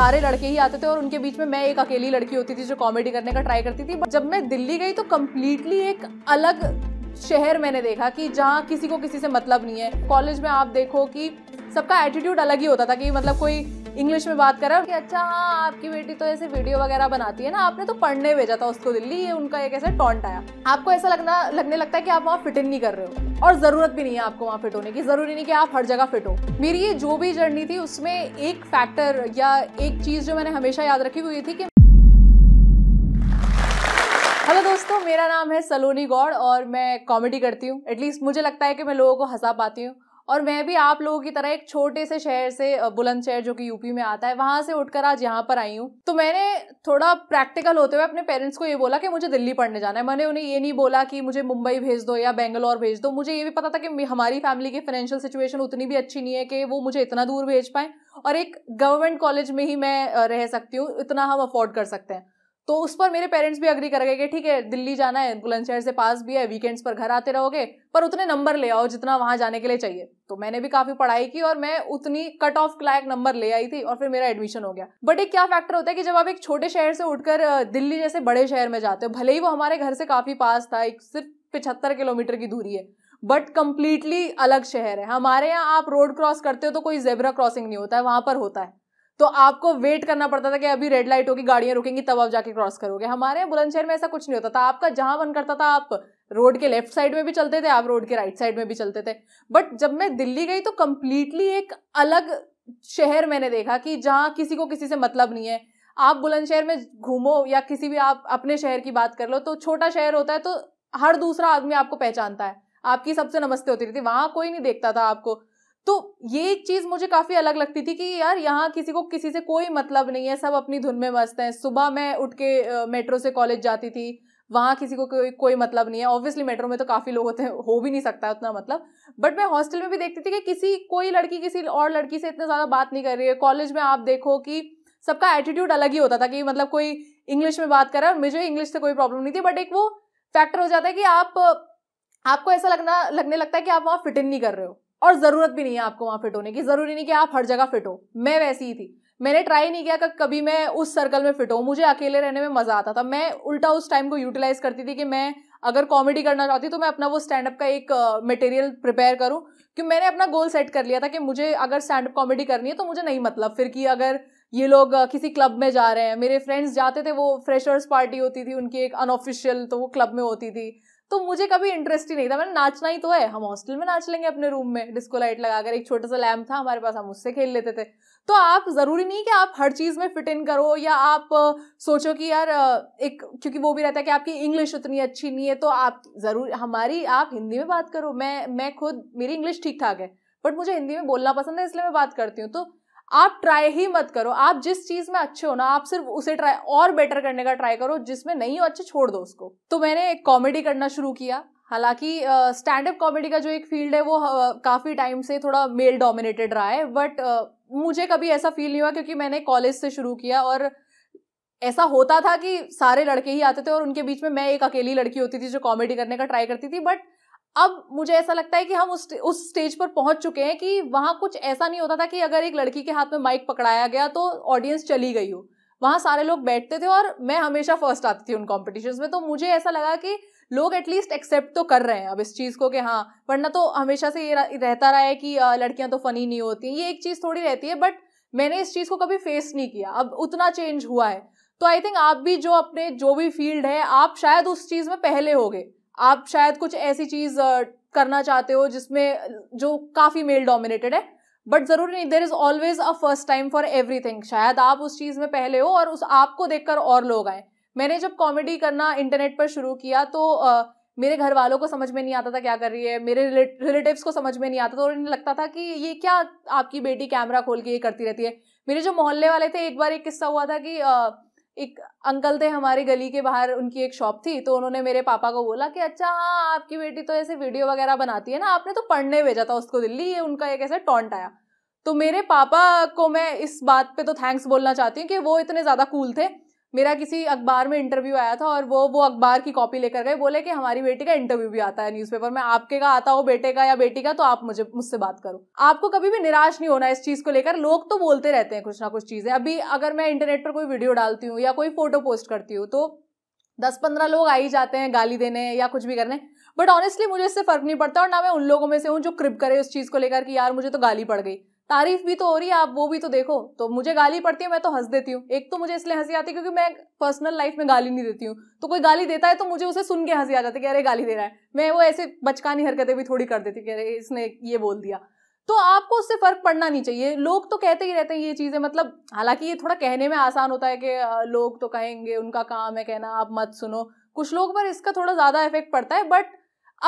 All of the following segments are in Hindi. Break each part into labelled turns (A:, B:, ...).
A: सारे लड़के ही आते थे और उनके बीच में मैं एक अकेली लड़की होती थी जो कॉमेडी करने का ट्राई करती थी बट जब मैं दिल्ली गई तो कम्प्लीटली एक अलग शहर मैंने देखा कि जहाँ किसी को किसी से मतलब नहीं है कॉलेज में आप देखो कि सबका एटीट्यूड अलग ही होता था कि मतलब कोई इंग्लिश में बात करा कि अच्छा हाँ आपकी बेटी तो ऐसे वीडियो वगैरह बनाती है ना आपने तो पढ़ने भेजा था उसको दिल्ली ये उनका एक ऐसा टॉन्ट आया आपको ऐसा लगना लगने लगता है कि आप वहाँ फिट इन नहीं कर रहे हो और ज़रूरत भी नहीं है आपको वहाँ फिट होने की ज़रूरी नहीं कि आप हर जगह फिट हो मेरी ये जो भी जर्नी थी उसमें एक फैक्टर या एक चीज़ जो मैंने हमेशा याद रखी हुई थी कि हेलो दोस्तों मेरा नाम है सलोनी गौड़ और मैं कॉमेडी करती हूँ एटलीस्ट मुझे लगता है कि मैं लोगों को हंसा पाती हूँ और मैं भी आप लोगों की तरह एक छोटे से शहर से बुलंदशहर जो कि यूपी में आता है वहाँ से उठकर आज यहाँ पर आई हूँ तो मैंने थोड़ा प्रैक्टिकल होते हुए अपने पेरेंट्स को ये बोला कि मुझे दिल्ली पढ़ने जाना है मैंने उन्हें ये नहीं बोला कि मुझे मुंबई भेज दो या बेंगलोर भेज दो मुझे ये भी पता था कि हमारी फैमिली की फाइनेंशियल सिचुएशन उतनी भी अच्छी नहीं है कि वो मुझे इतना दूर भेज पाएँ और एक गवर्नमेंट कॉलेज में ही मैं रह सकती हूँ इतना हम अफोर्ड कर सकते हैं तो उस पर मेरे पेरेंट्स भी अग्री कर गए कि ठीक है दिल्ली जाना है बुलंदशहर से पास भी है वीकेंड्स पर घर आते रहोगे पर उतने नंबर ले आओ जितना वहाँ जाने के लिए चाहिए तो मैंने भी काफ़ी पढ़ाई की और मैं उतनी कट ऑफ लायक नंबर ले आई थी और फिर मेरा एडमिशन हो गया बट एक क्या फैक्टर होता है कि जब आप एक छोटे शहर से उठकर दिल्ली जैसे बड़े शहर में जाते हो भले ही वो हमारे घर से काफ़ी पास था एक सिर्फ पिछहत्तर किलोमीटर की दूरी है बट कम्प्लीटली अलग शहर है हमारे यहाँ आप रोड क्रॉस करते हो तो कोई जेबरा क्रॉसिंग नहीं होता है वहाँ पर होता है तो आपको वेट करना पड़ता था कि अभी रेड लाइट होगी गाड़ियां रुकेंगी तब आप जाके क्रॉस करोगे हमारे यहाँ बुलंदशहर में ऐसा कुछ नहीं होता था आपका जहां मन करता था आप रोड के लेफ्ट साइड में भी चलते थे आप रोड के राइट साइड में भी चलते थे बट जब मैं दिल्ली गई तो कंप्लीटली एक अलग शहर मैंने देखा कि जहाँ किसी को किसी से मतलब नहीं है आप बुलंदशहर में घूमो या किसी भी आप अपने शहर की बात कर लो तो छोटा शहर होता है तो हर दूसरा आदमी आपको पहचानता है आपकी सबसे नमस्ते होती रहती वहाँ कोई नहीं देखता था आपको तो ये चीज़ मुझे काफ़ी अलग लगती थी कि यार यहाँ किसी को किसी से कोई मतलब नहीं है सब अपनी धुन में मस्त हैं सुबह मैं उठ के मेट्रो से कॉलेज जाती थी वहाँ किसी को कोई कोई मतलब नहीं है ऑब्वियसली मेट्रो में तो काफ़ी लोग होते हैं हो भी नहीं सकता उतना मतलब बट मैं हॉस्टल में भी देखती थी कि किसी कोई लड़की किसी और लड़की से इतना ज़्यादा बात नहीं कर रही है कॉलेज में आप देखो कि सबका एटीट्यूड अलग ही होता था कि मतलब कोई इंग्लिश में बात करा और मुझे इंग्लिश से कोई प्रॉब्लम नहीं थी बट एक वो फैक्टर हो जाता है कि आप आपको ऐसा लगना लगने लगता है कि आप वहाँ फिट इन नहीं कर रहे हो और ज़रूरत भी नहीं है आपको वहाँ फिट होने की ज़रूरी नहीं कि आप हर जगह फिट हो मैं वैसी ही थी मैंने ट्राई नहीं किया कि कभी मैं उस सर्कल में फिट हूँ मुझे अकेले रहने में मज़ा आता था मैं उल्टा उस टाइम को यूटिलाइज़ करती थी कि मैं अगर कॉमेडी करना चाहती तो मैं अपना वो स्टैंड अप का एक मटेरियल प्रिपेयर करूँ कि मैंने अपना गोल सेट कर लिया था कि मुझे अगर स्टैंड अप कॉमेडी करनी है तो मुझे नहीं मतलब फिर कि अगर ये लोग किसी क्लब में जा रहे हैं मेरे फ्रेंड्स जाते थे वो फ्रेशर्स पार्टी होती थी उनकी एक अनऑफिशियल तो वो क्लब में होती थी तो मुझे कभी इंटरेस्ट ही नहीं था मैंने नाचना ही तो है हम हॉस्टल में नाच लेंगे अपने रूम में डिस्को लाइट लगाकर एक छोटा सा लैम्प था हमारे पास हम उससे खेल लेते थे तो आप ज़रूरी नहीं कि आप हर चीज़ में फिट इन करो या आप सोचो कि यार एक क्योंकि वो भी रहता है कि आपकी इंग्लिश उतनी अच्छी नहीं है तो आप ज़रूर हमारी आप हिंदी में बात करो मैं मैं खुद मेरी इंग्लिश ठीक ठाक है बट मुझे हिंदी में बोलना पसंद है इसलिए मैं बात करती हूँ तो आप ट्राई ही मत करो आप जिस चीज में अच्छे हो ना आप सिर्फ उसे ट्राई और बेटर करने का ट्राई करो जिसमें नहीं हो अच्छे छोड़ दो उसको तो मैंने कॉमेडी करना शुरू किया हालांकि स्टैंड अप कॉमेडी का जो एक फील्ड है वो uh, काफ़ी टाइम से थोड़ा मेल डोमिनेटेड रहा है बट uh, मुझे कभी ऐसा फील नहीं हुआ क्योंकि मैंने कॉलेज से शुरू किया और ऐसा होता था कि सारे लड़के ही आते थे और उनके बीच में मैं एक अकेली लड़की होती थी जो कॉमेडी करने का ट्राई करती थी बट अब मुझे ऐसा लगता है कि हम उस उस स्टेज पर पहुंच चुके हैं कि वहां कुछ ऐसा नहीं होता था कि अगर एक लड़की के हाथ में माइक पकड़ाया गया तो ऑडियंस चली गई हो वहाँ सारे लोग बैठते थे और मैं हमेशा फर्स्ट आती थी उन कॉम्पिटिशन में तो मुझे ऐसा लगा कि लोग एटलीस्ट एक्सेप्ट तो कर रहे हैं अब इस चीज़ को कि हाँ वरना तो हमेशा से ये रहता रहा है कि लड़कियाँ तो फ़नी नहीं होती ये एक चीज़ थोड़ी रहती है बट मैंने इस चीज़ को कभी फेस नहीं किया अब उतना चेंज हुआ है तो आई थिंक आप भी जो अपने जो भी फील्ड है आप शायद उस चीज़ में पहले हो गए आप शायद कुछ ऐसी चीज करना चाहते हो जिसमें जो काफ़ी मेल डोमिनेटेड है बट ज़रूरी नहीं there is always a first time for everything शायद आप उस चीज़ में पहले हो और उस आपको देखकर और लोग आए मैंने जब कॉमेडी करना इंटरनेट पर शुरू किया तो आ, मेरे घर वालों को समझ में नहीं आता था क्या कर रही है मेरे रिलेटिव्स को समझ में नहीं आता था और इन्हें लगता था कि ये क्या आपकी बेटी कैमरा खोल के ये करती रहती है मेरे जो मोहल्ले वाले थे एक बार एक किस्सा हुआ था कि आ, एक अंकल थे हमारी गली के बाहर उनकी एक शॉप थी तो उन्होंने मेरे पापा को बोला कि अच्छा हाँ आपकी बेटी तो ऐसे वीडियो वगैरह बनाती है ना आपने तो पढ़ने भेजा था उसको दिल्ली ये उनका एक ऐसा टॉन्ट आया तो मेरे पापा को मैं इस बात पे तो थैंक्स बोलना चाहती हूँ कि वो इतने ज़्यादा कूल थे मेरा किसी अखबार में इंटरव्यू आया था और वो वो अखबार की कॉपी लेकर गए बोले कि हमारी बेटी का इंटरव्यू भी आता है न्यूज़पेपर में आपके का आता हो बेटे का या बेटी का तो आप मुझे मुझसे बात करो आपको कभी भी निराश नहीं होना इस चीज़ को लेकर लोग तो बोलते रहते हैं कुछ ना कुछ चीज़ें अभी अगर मैं इंटरनेट पर कोई वीडियो डालती हूँ या कोई फोटो पोस्ट करती हूँ तो दस पंद्रह लोग आ ही जाते हैं गाली देने या कुछ भी करने बट ऑनेस्टली मुझे इससे फर्क नहीं पड़ता और ना मैं उन लोगों में से हूँ जो क्रिप करे उस चीज़ को लेकर कि यार मुझे तो गाली पड़ गई तारीफ भी तो हो रही है आप वो भी तो देखो तो मुझे गाली पड़ती है मैं तो हंस देती हूँ एक तो मुझे इसलिए हंसी आती है क्योंकि मैं पर्सनल लाइफ में गाली नहीं देती हूँ तो कोई गाली देता है तो मुझे उसे सुन के हंसी आ जाती है कि अरे गाली दे रहा है मैं वो ऐसे बचकानी हरकतें भी थोड़ी कर देती कि अरे इसने ये बोल दिया तो आपको उससे फर्क पड़ना नहीं चाहिए लोग तो कहते ही रहते हैं ये चीज़ें मतलब हालांकि ये थोड़ा कहने में आसान होता है कि लोग तो कहेंगे उनका काम है कहना आप मत सुनो कुछ लोगों पर इसका थोड़ा ज़्यादा इफेक्ट पड़ता है बट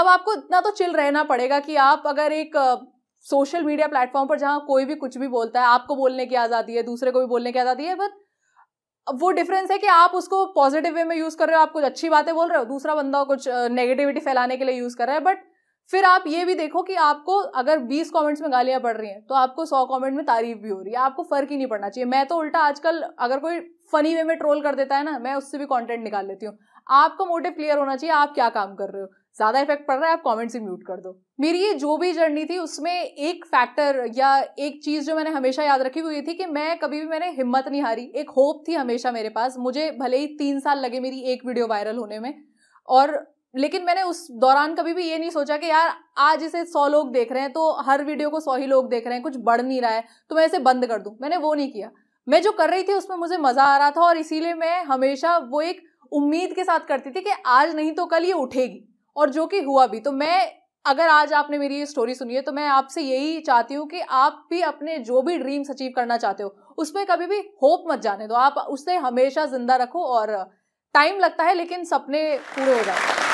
A: अब आपको इतना तो चिल रहना पड़ेगा कि आप अगर एक सोशल मीडिया प्लेटफॉर्म पर जहाँ कोई भी कुछ भी बोलता है आपको बोलने की आज़ादी है दूसरे को भी बोलने की आज़ादी है बट वो डिफरेंस है कि आप उसको पॉजिटिव वे में यूज़ कर रहे हो आप कुछ अच्छी बातें बोल रहे हो दूसरा बंदा कुछ नेगेटिविटी फैलाने के लिए यूज़ कर रहा है बट फिर आप ये भी देखो कि आपको अगर 20 कमेंट्स में गालियाँ पड़ रही हैं तो आपको 100 कमेंट में तारीफ भी हो रही है आपको फ़र्क ही नहीं पड़ना चाहिए मैं तो उल्टा आजकल अगर कोई फ़नी वे में ट्रोल कर देता है ना मैं उससे भी कॉन्टेंट निकाल लेती हूँ आपका मोटिव क्लियर होना चाहिए आप क्या काम कर रहे हो ज़्यादा इफेक्ट पड़ रहा है आप कॉमेंट से म्यूट कर दो मेरी ये जो भी जर्नी थी उसमें एक फैक्टर या एक चीज़ जो मैंने हमेशा याद रखी हुई थी कि मैं कभी भी मैंने हिम्मत नहीं हारी एक होप थी हमेशा मेरे पास मुझे भले ही तीन साल लगे मेरी एक वीडियो वायरल होने में और लेकिन मैंने उस दौरान कभी भी ये नहीं सोचा कि यार आज इसे सौ लोग देख रहे हैं तो हर वीडियो को सौ ही लोग देख रहे हैं कुछ बढ़ नहीं रहा है तो मैं इसे बंद कर दूँ मैंने वो नहीं किया मैं जो कर रही थी उसमें मुझे मज़ा आ रहा था और इसीलिए मैं हमेशा वो एक उम्मीद के साथ करती थी कि आज नहीं तो कल ये उठेगी और जो कि हुआ भी तो मैं अगर आज आपने मेरी ये स्टोरी सुनी है तो मैं आपसे यही चाहती हूँ कि आप भी अपने जो भी ड्रीम्स अचीव करना चाहते हो उसमें कभी भी होप मत जाने दो आप उसे हमेशा जिंदा रखो और टाइम लगता है लेकिन सपने पूरे हो जाते हैं